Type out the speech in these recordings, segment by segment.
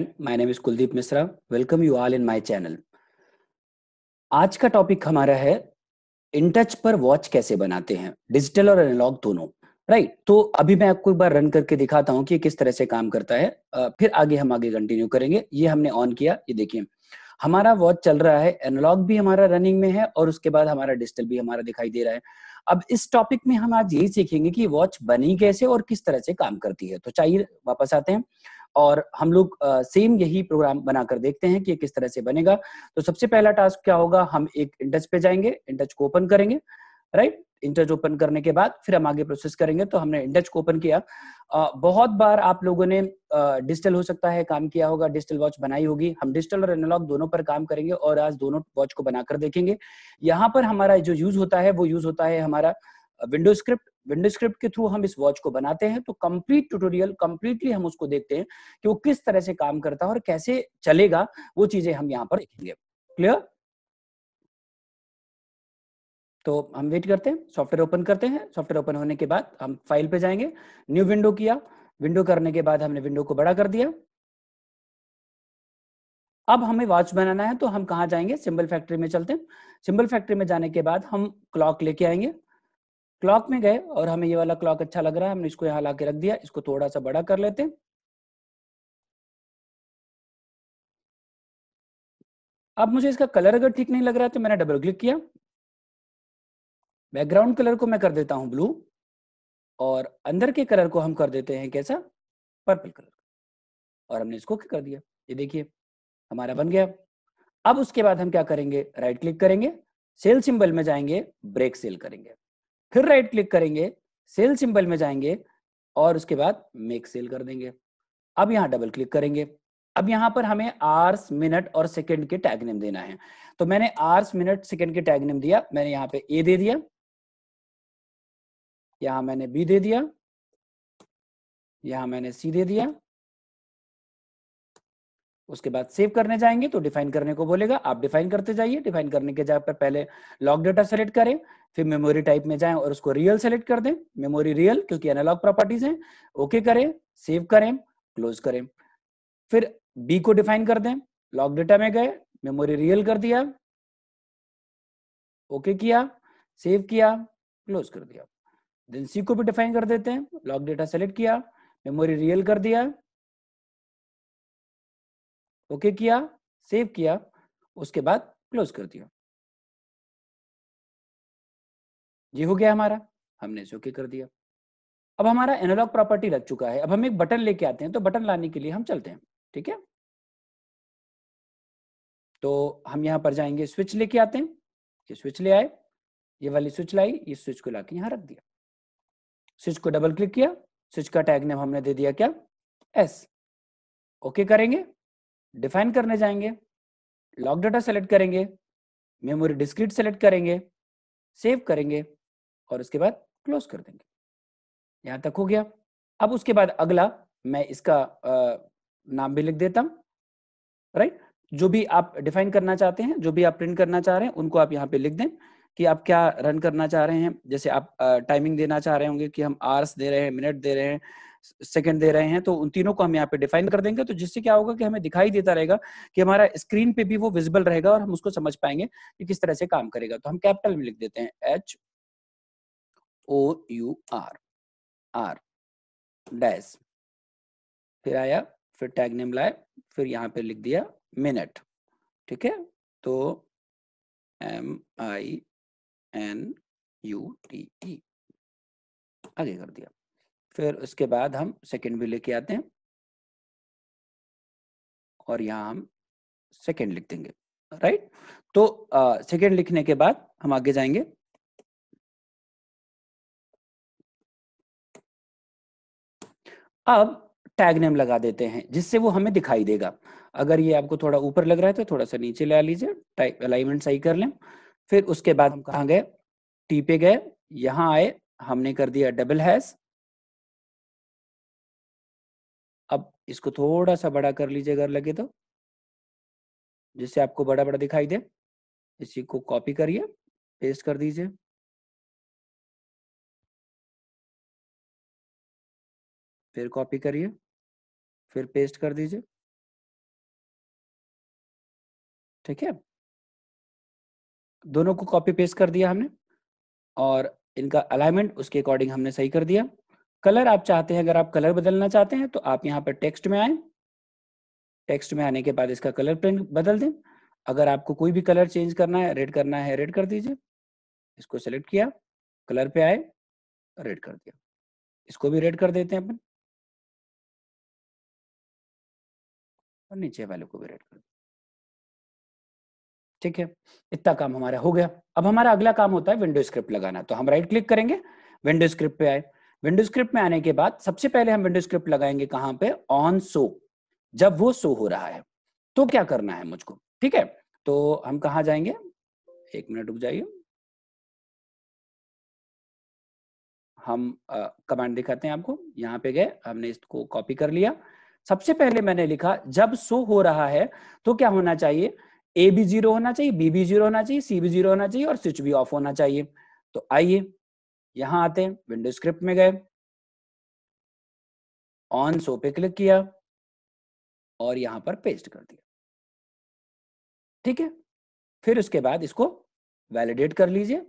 My name is Kuldeep Mishra welcome you all in my channel आज का topic हमारा है इन टच पर वॉच कैसे बनाते हैं डिजिटल और एनालॉग दोनों राइट right. तो अभी मैं आपको एक बार रन करके दिखाता हूं कि ये किस तरह से काम करता है फिर आगे हम आगे कंटिन्यू करेंगे ये हमने ऑन किया ये देखिए हमारा वॉच चल रहा है एनालॉग भी हमारा रनिंग में है और उसके बाद हमारा डिजिटल भी हमारा दिखाई दे रहा है अब इस टॉपिक में हम आज यही सीखेंगे कि वॉच बनी कैसे और किस तरह से काम करती है तो चाहिए वापस आते हैं और हम लोग सेम यही प्रोग्राम बनाकर देखते हैं कि किस तरह से बनेगा तो सबसे पहला टास्क क्या होगा हम एक इंटच पे जाएंगे इंटच को ओपन करेंगे राइट इंटच ओपन करने के बाद फिर हम आगे प्रोसेस करेंगे तो हमने इंटच को ओपन किया बहुत बार आप लोगों ने डिजिटल हो सकता है काम किया होगा डिजिटल वॉच बनाई होगी हम डिजिटल और एनालॉग दोनों पर काम करेंगे और आज दोनों वॉच को बनाकर देखेंगे यहाँ पर हमारा जो यूज होता है वो यूज होता है हमारा विंडो स्क्रिप्ट विंडो स्क्रिप्ट के थ्रू हम इस वॉच को बनाते हैं तो कंप्लीट ट्यूटोरियल कंप्लीटली हम उसको देखते हैं कि वो किस तरह से काम करता है और कैसे चलेगा वो चीजें हम यहाँ पर देखेंगे क्लियर तो हम वेट करते हैं सॉफ्टवेयर ओपन करते हैं सॉफ्टवेयर ओपन होने के बाद हम फाइल पे जाएंगे न्यू विंडो किया विंडो करने के बाद हमने विंडो को बड़ा कर दिया अब हमें वॉच बनाना है तो हम कहा जाएंगे सिंबल फैक्ट्री में चलते हैं सिंबल फैक्ट्री में जाने के बाद हम क्लॉक लेके आएंगे क्लॉक में गए और हमें ये वाला क्लॉक अच्छा लग रहा है हमने इसको यहाँ ला के रख दिया इसको थोड़ा सा बड़ा कर लेते हैं अब मुझे इसका कलर अगर ठीक नहीं लग रहा है तो मैंने डबल क्लिक किया बैकग्राउंड कलर को मैं कर देता हूं ब्लू और अंदर के कलर को हम कर देते हैं कैसा पर्पल कलर और हमने इसको कर दिया ये देखिए हमारा बन गया अब उसके बाद हम क्या करेंगे राइट क्लिक करेंगे सेल सिंबल में जाएंगे ब्रेक सेल करेंगे फिर राइट क्लिक करेंगे सेल सिंबल में जाएंगे और उसके बाद मेक सेल कर देंगे अब यहाँ डबल क्लिक करेंगे अब यहाँ पर हमें आर्स मिनट और सेकंड के टैग नेम देना है तो मैंने आर्स मिनट सेकंड के टैग नेम दिया मैंने यहाँ पे ए दे दिया यहां मैंने बी दे दिया यहां मैंने सी दे दिया उसके बाद सेव करने जाएंगे तो डिफाइन करने को बोलेगा आप डिफाइन करते जाइए डिफाइन करने के जगह पर पहले लॉक डेटा सेलेक्ट करें फिर मेमोरी टाइप में जाएं और उसको रियल सेलेक्ट कर दें मेमोरी रियल क्योंकि एनालॉग प्रॉपर्टीज हैं ओके करें सेव करें क्लोज करें फिर बी को डिफाइन कर दें लॉग डेटा में गए मेमोरी रियल कर दिया ओके okay किया सेव किया क्लोज कर दिया देन सी को भी डिफाइन कर देते हैं लॉग डेटा सेलेक्ट किया मेमोरी रियल कर दिया ओके okay किया सेव किया उसके बाद क्लोज कर दिया ये हो गया हमारा हमने इसे ओके कर दिया अब हमारा एनालॉग प्रॉपर्टी लग चुका है अब हम एक बटन लेके आते हैं तो बटन लाने के लिए हम चलते हैं ठीक है तो हम यहाँ पर जाएंगे स्विच लेके आते हैं ये स्विच ले आए ये वाली स्विच लाई ये स्विच को लाके यहाँ रख दिया स्विच को डबल क्लिक किया स्विच का टैग नेम हमने दे दिया क्या एस ओके करेंगे डिफाइन करने जाएंगे लॉक डाटा सेलेक्ट करेंगे मेमोरी डिस्क्रिट सेलेक्ट करेंगे सेव करेंगे और उसके बाद क्लोज कर देंगे यहाँ तक हो गया अब उसके बाद अगला मैं इसका नाम भी लिख देता हूँ राइट जो भी आप डिफाइन करना चाहते हैं जो भी आप प्रिंट करना चाह रहे हैं उनको आप यहाँ पे लिख दें कि आप क्या रन करना चाह रहे हैं जैसे आप टाइमिंग देना चाह रहे होंगे कि हम आवर्स दे रहे हैं मिनट दे रहे हैं सेकंड दे रहे हैं तो उन तीनों को हम यहाँ पे डिफाइन कर देंगे तो जिससे क्या होगा कि हमें दिखाई देता रहेगा कि हमारा स्क्रीन पे भी वो विजिबल रहेगा और हम उसको समझ पाएंगे कि किस तरह से काम करेगा तो हम कैपिटल में लिख देते हैं H O U R R dash फिर आया फिर टैग नेम लाए फिर यहां पे लिख दिया मिनट ठीक है तो M I N U T E आगे कर दिया फिर उसके बाद हम सेकंड भी लेके आते हैं और यहां हम सेकंड लिख देंगे राइट तो सेकंड लिखने के बाद हम आगे जाएंगे अब टैग नेम लगा देते हैं जिससे वो हमें दिखाई देगा अगर ये आपको थोड़ा ऊपर लग रहा है तो थोड़ा सा नीचे ला लीजिए टाइप अलाइनमेंट सही कर लें फिर उसके बाद हम कहा गए टी पे गए यहां आए हमने कर दिया डबल हैश अब इसको थोड़ा सा बड़ा कर लीजिए अगर लगे तो जिससे आपको बड़ा बड़ा दिखाई दे इसी को कॉपी करिए पेस्ट कर दीजिए फिर कॉपी करिए फिर पेस्ट कर दीजिए ठीक है दोनों को कॉपी पेस्ट कर दिया हमने और इनका अलाइनमेंट उसके अकॉर्डिंग हमने सही कर दिया कलर आप चाहते हैं अगर आप कलर बदलना चाहते हैं तो आप यहाँ पर टेक्स्ट में आए टेक्स्ट में आने के बाद इसका कलर प्रिंट बदल दें अगर आपको कोई भी कलर चेंज करना है रेड करना है रेड कर दीजिए इसको सेलेक्ट किया कलर पे आए रेड कर दिया इसको भी रेड कर देते हैं अपन और नीचे वैल्यू को भी रेड कर ठीक है इतना काम हमारा हो गया अब हमारा अगला काम होता है विंडो स्क्रिप्ट लगाना तो हम राइट क्लिक करेंगे विंडो स्क्रिप्ट पे आए विंडो स्क्रिप्ट में आने के बाद सबसे पहले हम विंडो स्क्रिप्ट लगाएंगे कहां पे ऑन सो जब वो सो हो रहा है तो क्या करना है मुझको ठीक है तो हम कहा जाएंगे एक मिनट रुक जाइए हम कमांड दिखाते हैं आपको यहाँ पे गए हमने इसको कॉपी कर लिया सबसे पहले मैंने लिखा जब सो हो रहा है तो क्या होना चाहिए ए भी जीरो होना चाहिए बी भी जीरो होना चाहिए सी भी जीरो होना चाहिए और स्विच भी ऑफ होना चाहिए तो आइए यहां आते हैं विंडो स्क्रिप्ट में गए ऑन सो पे क्लिक किया और यहां पर पेस्ट कर दिया ठीक है फिर उसके बाद इसको वैलिडेट कर लीजिए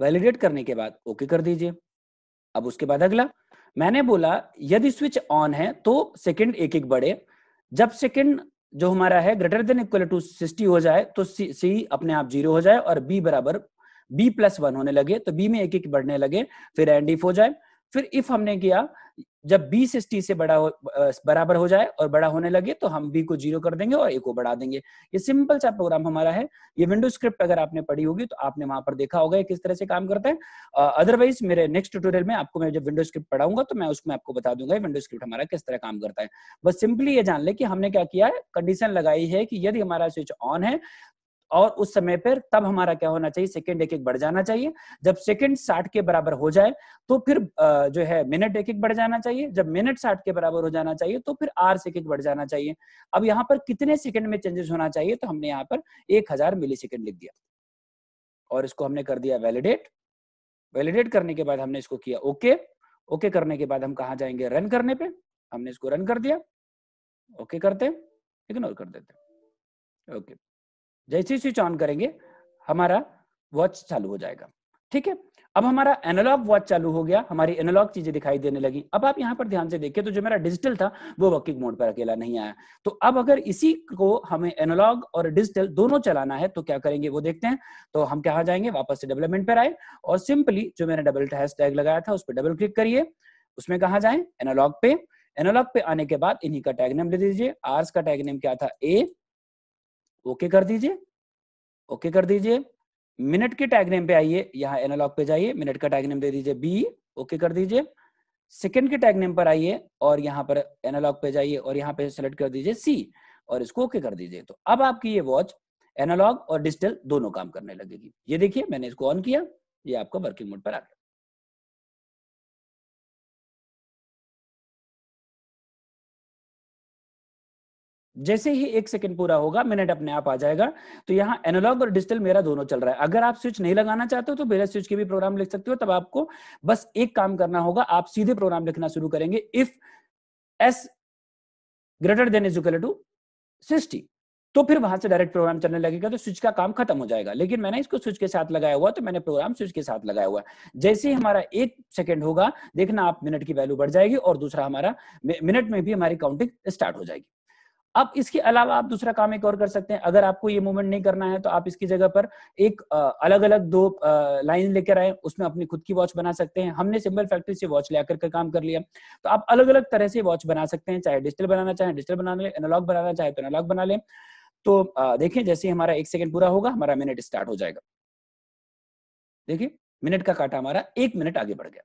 वैलिडेट करने के बाद ओके कर दीजिए अब उसके बाद अगला मैंने बोला यदि स्विच ऑन है तो सेकंड एक एक बढ़े जब सेकंड जो हमारा है greater than equal to sixty हो जाए तो सी, सी अपने आप जीरो हो जाए और बी बराबर बी प्लस वन होने लगे तो बी में एक एक बढ़ने लगे फिर एंड इफ हो जाए फिर इफ हमने किया जब बी से टी से बड़ा हो बराबर हो जाए और बड़ा होने लगे तो हम बी को जीरो कर देंगे और ए को बढ़ा देंगे ये सिंपल सा प्रोग्राम हमारा है ये विंडो स्क्रिप्ट अगर आपने पढ़ी होगी तो आपने वहां पर देखा होगा किस तरह से काम करता है अदरवाइज मेरे नेक्स्ट ट्यूटोरियल में आपको मैं जब विंडो स्क्रिप्ट पढ़ाऊंगा तो मैं उसमें आपको बता दूंगा विंडो स्क्रिप्ट हमारा किस तरह काम करता है बस सिंपली ये जान ले कि हमने क्या किया है कंडीशन लगाई है कि यदि हमारा स्विच ऑन है और उस समय पर तब हमारा क्या होना चाहिए सेकेंड एक एक बढ़ जाना चाहिए जब सेकेंड साठ के बराबर हो जाए तो फिर जो है मिनट एक एक बढ़ जाना चाहिए जब मिनट साठ के बराबर हो जाना चाहिए तो फिर आर सेकेंड बढ़ जाना चाहिए अब यहाँ पर कितने सेकेंड में चेंजेस होना चाहिए तो हमने यहाँ पर एक हजार लिख दिया और इसको हमने कर दिया वैलिडेट वैलिडेट करने के बाद हमने इसको किया ओके ओके करने के बाद हम कहा जाएंगे रन करने पे हमने इसको रन कर दिया ओके करते इग्नोर कर देते ओके okay. जैसे ही स्विच ऑन करेंगे हमारा वॉच चालू हो जाएगा ठीक है अब हमारा एनालॉग वॉच चालू हो गया हमारी एनालॉग चीजें दिखाई देने लगी अब आप यहाँ पर ध्यान से देखिए तो जो मेरा डिजिटल था वो वर्किंग मोड पर अकेला नहीं आया तो अब अगर इसी को हमें एनालॉग और डिजिटल दोनों चलाना है तो क्या करेंगे वो देखते हैं तो हम कहा जाएंगे वापस से डेवलपमेंट पर आए और सिंपली जो मैंने डबल टेस्ट टैग लगाया था उस पर डबल क्लिक करिए उसमें कहा जाए एनोलॉग पे एनोलॉग पे आने के बाद इन्हीं का टैग नेम ले दीजिए आर्स का टैग नेम क्या था ए ओके कर दीजिए ओके कर दीजिए मिनट के टैग नेम पे आइए यहाँ एनालॉग पे जाइए मिनट का टैग नेम दे दीजिए बी ओके कर दीजिए सेकेंड के टैग नेम पर आइए और यहाँ पर एनालॉग पे जाइए और यहाँ पे सेलेक्ट कर दीजिए सी और इसको ओके कर दीजिए तो अब आपकी ये वॉच एनालॉग और डिजिटल दोनों काम करने लगेगी ये देखिए मैंने इसको ऑन किया ये आपका वर्किंग मोड पर आ गया जैसे ही एक सेकंड पूरा होगा मिनट अपने आप आ जाएगा तो यहाँ एनालॉग और डिजिटल मेरा दोनों चल रहा है अगर आप स्विच नहीं लगाना चाहते हो तो बिना स्विच के भी प्रोग्राम लिख सकते हो तब आपको बस एक काम करना होगा आप सीधे प्रोग्राम लिखना शुरू करेंगे if S greater than is equal to sixty तो फिर वहां से डायरेक्ट प्रोग्राम चलने लगेगा तो स्विच का काम खत्म हो जाएगा लेकिन मैंने इसको स्विच के साथ लगाया हुआ तो मैंने प्रोग्राम स्विच के साथ लगाया हुआ जैसे ही हमारा एक सेकेंड होगा देखना आप मिनट की वैल्यू बढ़ जाएगी और दूसरा हमारा मिनट में भी हमारी काउंटिंग स्टार्ट हो जाएगी अब इसके अलावा आप दूसरा काम एक और कर सकते हैं अगर आपको ये मूवमेंट नहीं करना है तो आप इसकी जगह पर एक अलग अलग दो लाइन लेकर आए उसमें अपनी खुद की वॉच बना सकते हैं हमने सिंबल फैक्ट्री से वॉच लेकर का काम कर लिया तो आप अलग अलग तरह से वॉच बना सकते हैं चाहे डिजिटल बनाना चाहे डिजिटल बना ले एनालॉग बनाना चाहे तो एनालॉग बना ले तो देखें जैसे हमारा एक सेकेंड पूरा होगा हमारा मिनट स्टार्ट हो जाएगा देखिए मिनट का काटा हमारा एक मिनट आगे बढ़ गया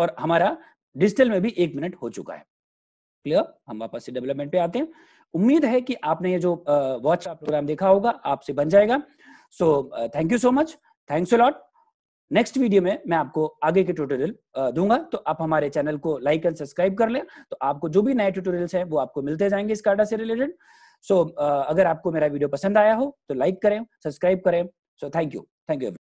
और हमारा डिजिटल में भी एक मिनट हो चुका है क्लियर हम वापस से डेवलपमेंट पे आते हैं उम्मीद है कि आपने ये जो वॉच का प्रोग्राम देखा होगा आपसे बन जाएगा so thank you so much thanks lot next video में मैं आपको आगे के ट्यूटोरियल दूंगा तो आप हमारे चैनल को लाइक एंड सब्सक्राइब कर लें तो आपको जो भी नए ट्यूटोरियल्स हैं वो आपको मिलते जाएंगे इस कार्डा से रिलेटेड सो so, अगर आपको मेरा वीडियो पसंद आया हो तो लाइक करें सब्सक्राइब करें so thank you thank you